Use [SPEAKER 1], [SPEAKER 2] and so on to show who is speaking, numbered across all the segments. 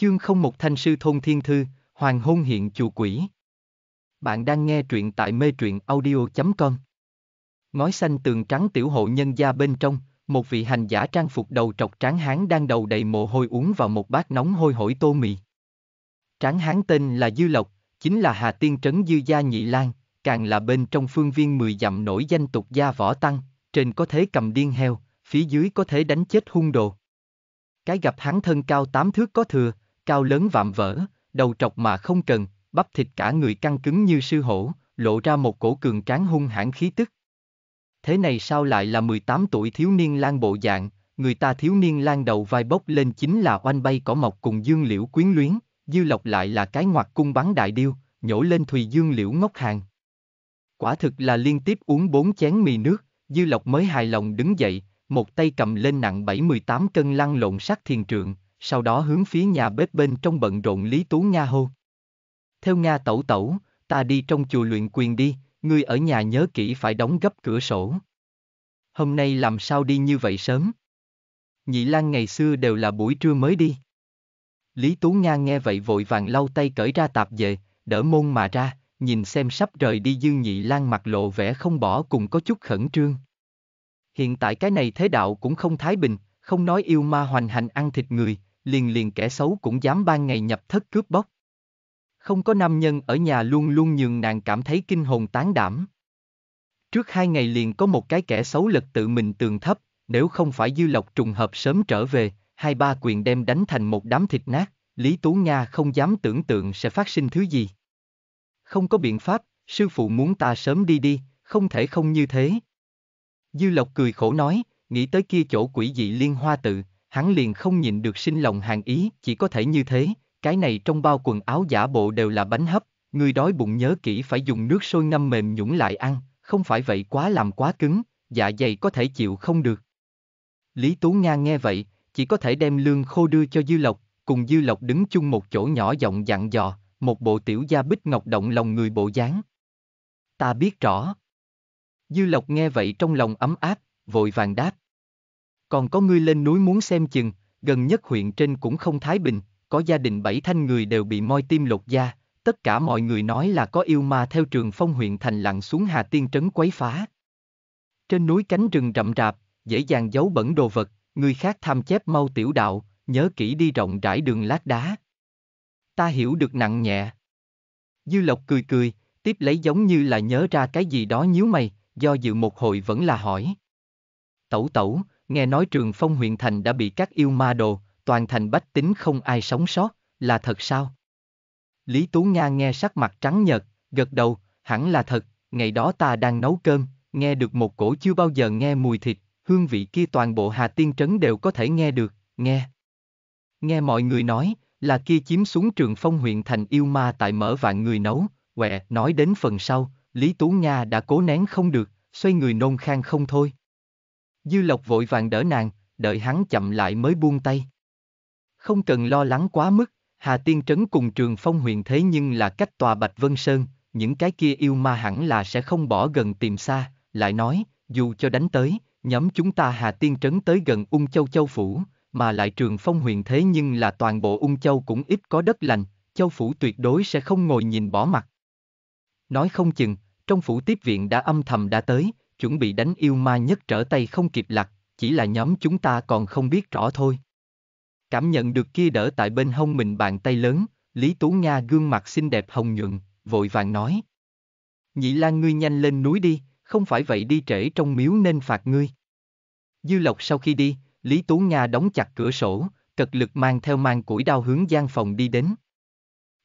[SPEAKER 1] Chương không một thanh sư thôn thiên thư, hoàng hôn hiện chùa quỷ. Bạn đang nghe truyện tại mê truyện audio.com. Ngói xanh tường trắng tiểu hộ nhân gia bên trong, một vị hành giả trang phục đầu trọc tráng hán đang đầu đầy mồ hôi uống vào một bát nóng hôi hổi tô mì. Tráng hán tên là Dư Lộc, chính là Hà Tiên Trấn Dư Gia Nhị Lan, càng là bên trong phương viên mười dặm nổi danh tục gia võ tăng, trên có thế cầm điên heo, phía dưới có thể đánh chết hung đồ. Cái gặp hắn thân cao tám thước có thừa, cao lớn vạm vỡ, đầu trọc mà không cần, bắp thịt cả người căng cứng như sư hổ, lộ ra một cổ cường tráng hung hãn khí tức. Thế này sao lại là 18 tuổi thiếu niên lang bộ dạng, người ta thiếu niên lang đầu vai bốc lên chính là oanh bay cỏ mọc cùng dương liễu quyến luyến, dư lộc lại là cái ngoặt cung bắn đại điêu, nhổ lên thùy dương liễu ngốc hàng. Quả thực là liên tiếp uống bốn chén mì nước, dư lộc mới hài lòng đứng dậy, một tay cầm lên nặng 7-18 cân lăn lộn sắc thiền trượng, sau đó hướng phía nhà bếp bên trong bận rộn Lý Tú Nga hô. Theo Nga tẩu tẩu, ta đi trong chùa luyện quyền đi, ngươi ở nhà nhớ kỹ phải đóng gấp cửa sổ. Hôm nay làm sao đi như vậy sớm? Nhị Lan ngày xưa đều là buổi trưa mới đi. Lý Tú Nga nghe vậy vội vàng lau tay cởi ra tạp về, đỡ môn mà ra, nhìn xem sắp rời đi dư nhị lan mặt lộ vẻ không bỏ cùng có chút khẩn trương. Hiện tại cái này thế đạo cũng không thái bình, không nói yêu ma hoành hành ăn thịt người, liền liền kẻ xấu cũng dám ban ngày nhập thất cướp bóc. Không có nam nhân ở nhà luôn luôn nhường nàng cảm thấy kinh hồn tán đảm. Trước hai ngày liền có một cái kẻ xấu lật tự mình tường thấp, nếu không phải dư lộc trùng hợp sớm trở về, hai ba quyền đem đánh thành một đám thịt nát, Lý Tú Nga không dám tưởng tượng sẽ phát sinh thứ gì. Không có biện pháp, sư phụ muốn ta sớm đi đi, không thể không như thế. Dư Lộc cười khổ nói, nghĩ tới kia chỗ quỷ dị liên hoa tự, hắn liền không nhìn được sinh lòng hàng ý, chỉ có thể như thế, cái này trong bao quần áo giả bộ đều là bánh hấp, người đói bụng nhớ kỹ phải dùng nước sôi ngâm mềm nhũng lại ăn, không phải vậy quá làm quá cứng, dạ dày có thể chịu không được. Lý Tú Nga nghe vậy, chỉ có thể đem lương khô đưa cho Dư Lộc, cùng Dư Lộc đứng chung một chỗ nhỏ giọng dặn dò, một bộ tiểu gia bích ngọc động lòng người bộ dáng. Ta biết rõ. Dư Lộc nghe vậy trong lòng ấm áp, vội vàng đáp. Còn có ngươi lên núi muốn xem chừng, gần nhất huyện trên cũng không thái bình, có gia đình bảy thanh người đều bị moi tim lột da, tất cả mọi người nói là có yêu ma theo trường phong huyện thành lặng xuống Hà Tiên Trấn quấy phá. Trên núi cánh rừng rậm rạp, dễ dàng giấu bẩn đồ vật, người khác tham chép mau tiểu đạo, nhớ kỹ đi rộng rãi đường lát đá. Ta hiểu được nặng nhẹ. Dư Lộc cười cười, tiếp lấy giống như là nhớ ra cái gì đó nhíu mày, do dự một hồi vẫn là hỏi. Tẩu tẩu, nghe nói trường phong huyện thành đã bị các yêu ma đồ, toàn thành bách tính không ai sống sót, là thật sao? Lý Tú Nga nghe sắc mặt trắng nhợt, gật đầu, hẳn là thật, ngày đó ta đang nấu cơm, nghe được một cổ chưa bao giờ nghe mùi thịt, hương vị kia toàn bộ Hà Tiên Trấn đều có thể nghe được, nghe. Nghe mọi người nói, là kia chiếm xuống trường phong huyện thành yêu ma tại mở vạn người nấu, quẹ, nói đến phần sau, Lý Tú Nga đã cố nén không được, xoay người nôn khang không thôi. Dư Lộc vội vàng đỡ nàng, đợi hắn chậm lại mới buông tay. Không cần lo lắng quá mức, Hà Tiên Trấn cùng Trường Phong Huyền thế nhưng là cách tòa Bạch Vân Sơn, những cái kia yêu ma hẳn là sẽ không bỏ gần tìm xa, lại nói, dù cho đánh tới, nhóm chúng ta Hà Tiên Trấn tới gần Ung Châu Châu Phủ, mà lại Trường Phong Huyền thế nhưng là toàn bộ Ung Châu cũng ít có đất lành, Châu Phủ tuyệt đối sẽ không ngồi nhìn bỏ mặt. Nói không chừng, trong phủ tiếp viện đã âm thầm đã tới, chuẩn bị đánh yêu ma nhất trở tay không kịp lặt, chỉ là nhóm chúng ta còn không biết rõ thôi. Cảm nhận được kia đỡ tại bên hông mình bàn tay lớn, Lý Tú Nga gương mặt xinh đẹp hồng nhuận, vội vàng nói. Nhị Lan ngươi nhanh lên núi đi, không phải vậy đi trễ trong miếu nên phạt ngươi. Dư Lộc sau khi đi, Lý Tú Nga đóng chặt cửa sổ, cật lực mang theo mang củi đao hướng gian phòng đi đến.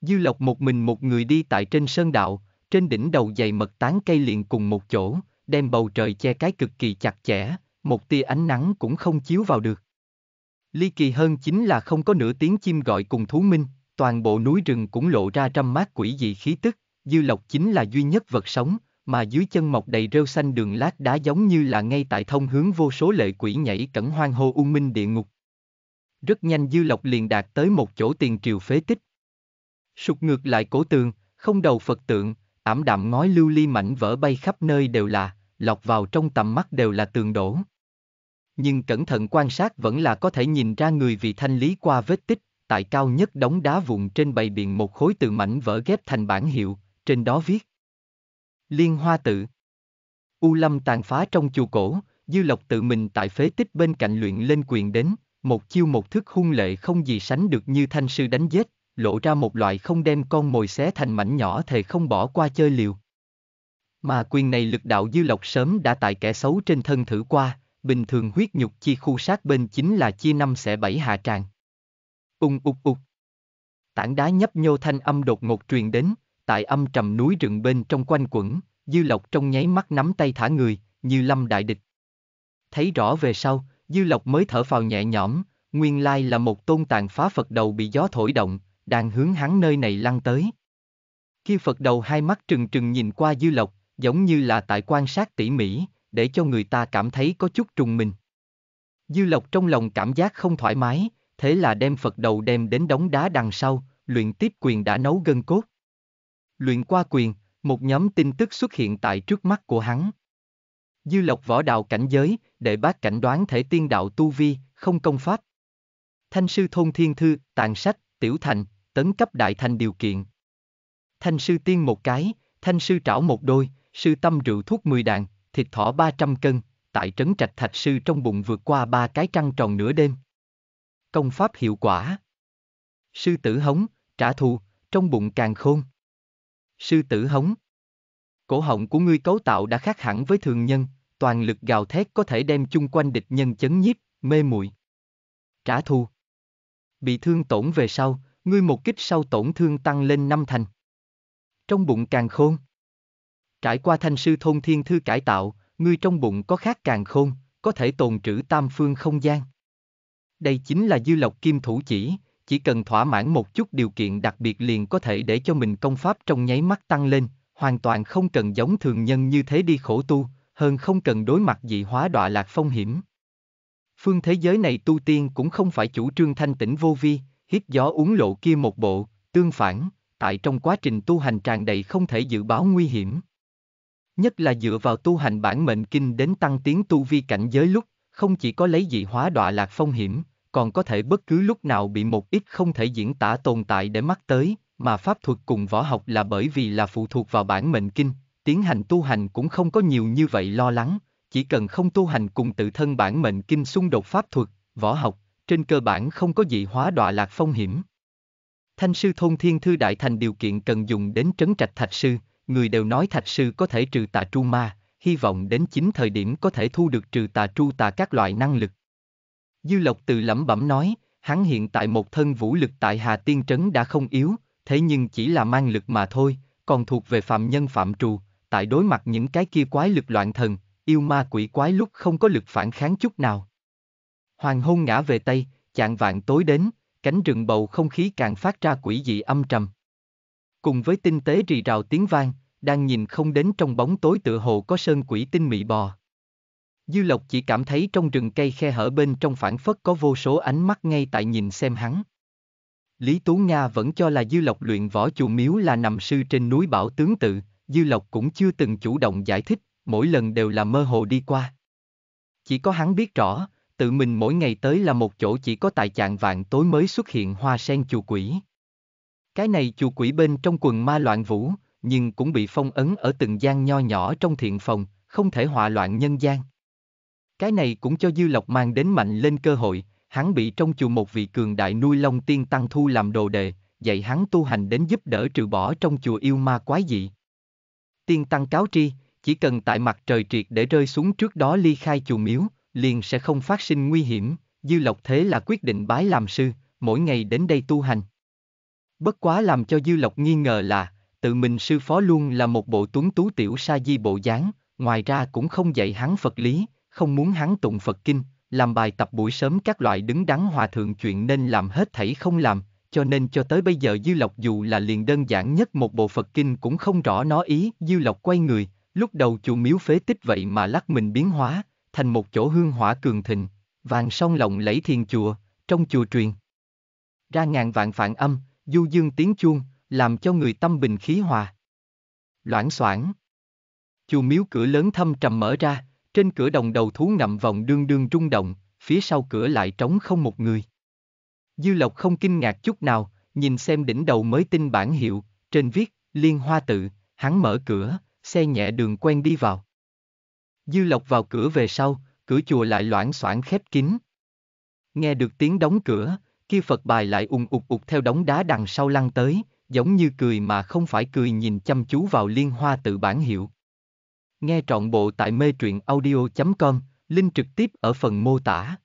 [SPEAKER 1] Dư Lộc một mình một người đi tại trên sơn đạo, trên đỉnh đầu dày mật tán cây liền cùng một chỗ, đem bầu trời che cái cực kỳ chặt chẽ, một tia ánh nắng cũng không chiếu vào được. Ly kỳ hơn chính là không có nửa tiếng chim gọi cùng thú minh, toàn bộ núi rừng cũng lộ ra trăm mát quỷ dị khí tức, dư lộc chính là duy nhất vật sống, mà dưới chân mọc đầy rêu xanh đường lát đá giống như là ngay tại thông hướng vô số lệ quỷ nhảy cẩn hoang hô u minh địa ngục. Rất nhanh dư lộc liền đạt tới một chỗ tiền triều phế tích. Sụt ngược lại cổ tường, không đầu Phật tượng, ảm đạm ngói lưu ly mảnh vỡ bay khắp nơi đều là lọt vào trong tầm mắt đều là tường đổ. Nhưng cẩn thận quan sát vẫn là có thể nhìn ra người vì thanh lý qua vết tích, tại cao nhất đống đá vụn trên bày biện một khối từ mảnh vỡ ghép thành bản hiệu, trên đó viết. Liên hoa tự U Lâm tàn phá trong chùa cổ, Dư Lộc tự mình tại phế tích bên cạnh luyện lên quyền đến, một chiêu một thức hung lệ không gì sánh được như thanh sư đánh giết, lộ ra một loại không đem con mồi xé thành mảnh nhỏ thề không bỏ qua chơi liều. Mà quyền này lực đạo dư lộc sớm đã tại kẻ xấu trên thân thử qua, bình thường huyết nhục chi khu sát bên chính là chia năm xẻ bảy hạ tràng. Ung ục ục. Tảng đá nhấp nhô thanh âm đột ngột truyền đến, tại âm trầm núi rừng bên trong quanh quẩn, dư lộc trong nháy mắt nắm tay thả người, như lâm đại địch. Thấy rõ về sau, dư lộc mới thở phào nhẹ nhõm, nguyên lai là một tôn tàn phá Phật đầu bị gió thổi động, đang hướng hắn nơi này lăn tới. Khi Phật đầu hai mắt trừng trừng nhìn qua dư lộc, giống như là tại quan sát tỉ mỉ, để cho người ta cảm thấy có chút trùng mình. Dư Lộc trong lòng cảm giác không thoải mái, thế là đem Phật đầu đem đến đống đá đằng sau, luyện tiếp quyền đã nấu gân cốt. Luyện qua quyền, một nhóm tin tức xuất hiện tại trước mắt của hắn. Dư Lộc võ đạo cảnh giới, đệ bác cảnh đoán thể tiên đạo tu vi, không công pháp. Thanh sư thôn thiên thư, tàn sách, tiểu thành, tấn cấp đại thành điều kiện. Thanh sư tiên một cái, thanh sư trảo một đôi, sư tâm rượu thuốc 10 đạn, thịt thỏ 300 cân, tại trấn trạch thạch sư trong bụng vượt qua ba cái trăng tròn nửa đêm. Công pháp hiệu quả Sư tử hống, trả thù, trong bụng càng khôn. Sư tử hống Cổ họng của ngươi cấu tạo đã khác hẳn với thường nhân, toàn lực gào thét có thể đem chung quanh địch nhân chấn nhiếp, mê muội. Trả thù Bị thương tổn về sau, ngươi một kích sau tổn thương tăng lên năm thành. Trong bụng càng khôn Trải qua thanh sư thôn thiên thư cải tạo, ngươi trong bụng có khác càng khôn, có thể tồn trữ tam phương không gian. Đây chính là dư lộc kim thủ chỉ, chỉ cần thỏa mãn một chút điều kiện đặc biệt liền có thể để cho mình công pháp trong nháy mắt tăng lên, hoàn toàn không cần giống thường nhân như thế đi khổ tu, hơn không cần đối mặt dị hóa đọa lạc phong hiểm. Phương thế giới này tu tiên cũng không phải chủ trương thanh tĩnh vô vi, hít gió uống lộ kia một bộ, tương phản, tại trong quá trình tu hành tràn đầy không thể dự báo nguy hiểm nhất là dựa vào tu hành bản mệnh kinh đến tăng tiến tu vi cảnh giới lúc, không chỉ có lấy dị hóa đọa lạc phong hiểm, còn có thể bất cứ lúc nào bị một ít không thể diễn tả tồn tại để mắc tới, mà pháp thuật cùng võ học là bởi vì là phụ thuộc vào bản mệnh kinh, tiến hành tu hành cũng không có nhiều như vậy lo lắng, chỉ cần không tu hành cùng tự thân bản mệnh kinh xung đột pháp thuật, võ học, trên cơ bản không có dị hóa đọa lạc phong hiểm. Thanh sư thôn thiên thư đại thành điều kiện cần dùng đến trấn trạch thạch sư, người đều nói thạch sư có thể trừ tà tru ma, hy vọng đến chính thời điểm có thể thu được trừ tà tru tà các loại năng lực. Dư Lộc từ lẩm bẩm nói, hắn hiện tại một thân vũ lực tại Hà Tiên Trấn đã không yếu, thế nhưng chỉ là mang lực mà thôi, còn thuộc về phạm nhân phạm trù, tại đối mặt những cái kia quái lực loạn thần, yêu ma quỷ quái lúc không có lực phản kháng chút nào. Hoàng hôn ngã về Tây, chạng vạn tối đến, cánh rừng bầu không khí càng phát ra quỷ dị âm trầm. Cùng với tinh tế rì rào tiếng vang, đang nhìn không đến trong bóng tối tựa hồ có sơn quỷ tinh mị bò. Dư Lộc chỉ cảm thấy trong rừng cây khe hở bên trong phản phất có vô số ánh mắt ngay tại nhìn xem hắn. Lý Tú Nga vẫn cho là Dư Lộc luyện võ chủ miếu là nằm sư trên núi Bảo Tướng Tự, Dư Lộc cũng chưa từng chủ động giải thích, mỗi lần đều là mơ hồ đi qua. Chỉ có hắn biết rõ, tự mình mỗi ngày tới là một chỗ chỉ có tại chạng vạn tối mới xuất hiện hoa sen chùa quỷ. Cái này chùa quỷ bên trong quần ma loạn vũ, nhưng cũng bị phong ấn ở từng gian nho nhỏ trong thiện phòng, không thể hòa loạn nhân gian. Cái này cũng cho Dư Lộc mang đến mạnh lên cơ hội, hắn bị trong chùa một vị cường đại nuôi long tiên tăng thu làm đồ đề, dạy hắn tu hành đến giúp đỡ trừ bỏ trong chùa yêu ma quái dị. Tiên tăng cáo tri, chỉ cần tại mặt trời triệt để rơi xuống trước đó ly khai chùa miếu, liền sẽ không phát sinh nguy hiểm, Dư Lộc thế là quyết định bái làm sư, mỗi ngày đến đây tu hành. Bất quá làm cho Dư Lộc nghi ngờ là, tự mình sư phó luôn là một bộ tuấn tú tiểu sa di bộ dáng, ngoài ra cũng không dạy hắn Phật lý, không muốn hắn tụng Phật kinh, làm bài tập buổi sớm các loại đứng đắn hòa thượng chuyện nên làm hết thảy không làm, cho nên cho tới bây giờ Dư Lộc dù là liền đơn giản nhất một bộ Phật kinh cũng không rõ nó ý, Dư Lộc quay người, lúc đầu chủ miếu phế tích vậy mà lắc mình biến hóa, thành một chỗ hương hỏa cường thịnh, vàng song lộng lẫy thiền chùa, trong chùa truyền. Ra ngàn vạn phản âm, du dương tiếng chuông, làm cho người tâm bình khí hòa. Loãng xoảng. Chùa miếu cửa lớn thâm trầm mở ra, trên cửa đồng đầu thú ngậm vòng đương đương rung động, phía sau cửa lại trống không một người. Dư Lộc không kinh ngạc chút nào, nhìn xem đỉnh đầu mới tin bản hiệu, trên viết, liên hoa tự, hắn mở cửa, xe nhẹ đường quen đi vào. Dư Lộc vào cửa về sau, cửa chùa lại loãng xoảng khép kín. Nghe được tiếng đóng cửa, kia Phật bài lại ùng ục ục theo đống đá đằng sau lăn tới, giống như cười mà không phải cười nhìn chăm chú vào liên hoa tự bản hiệu. Nghe trọn bộ tại mê truyện audio.com, link trực tiếp ở phần mô tả.